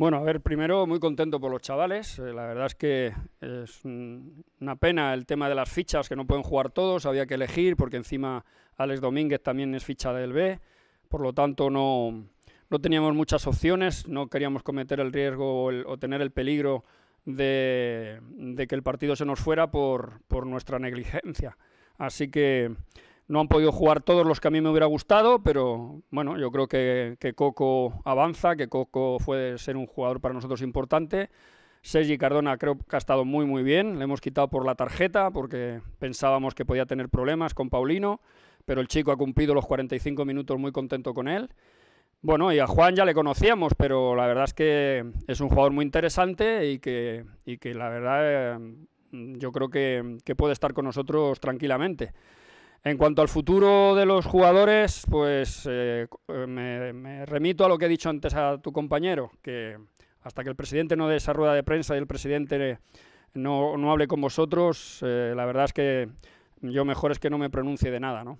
Bueno, a ver, primero muy contento por los chavales. Eh, la verdad es que es una pena el tema de las fichas, que no pueden jugar todos, había que elegir, porque encima Alex Domínguez también es ficha del B, por lo tanto no, no teníamos muchas opciones, no queríamos cometer el riesgo o, tener el peligro de, que el partido se nos fuera por, por nuestra negligencia. Así que no han podido jugar todos los que a mí me hubiera gustado, pero bueno, yo creo que, Coco avanza, que Coco puede ser un jugador para nosotros importante. Sergi Cardona creo que ha estado muy muy bien, le hemos quitado por la tarjeta porque pensábamos que podía tener problemas con Paulino, pero el chico ha cumplido los 45 minutos muy contento con él. Bueno, y a Juan ya le conocíamos, pero la verdad es que es un jugador muy interesante y que, la verdad eh, yo creo que puede estar con nosotros tranquilamente. En cuanto al futuro de los jugadores, pues eh, eh, me, remito a lo que he dicho antes a tu compañero, que hasta que el presidente no dé esa rueda de prensa y el presidente no, hable con vosotros, eh, la verdad es que yo mejor es que no me pronuncie de nada, ¿no?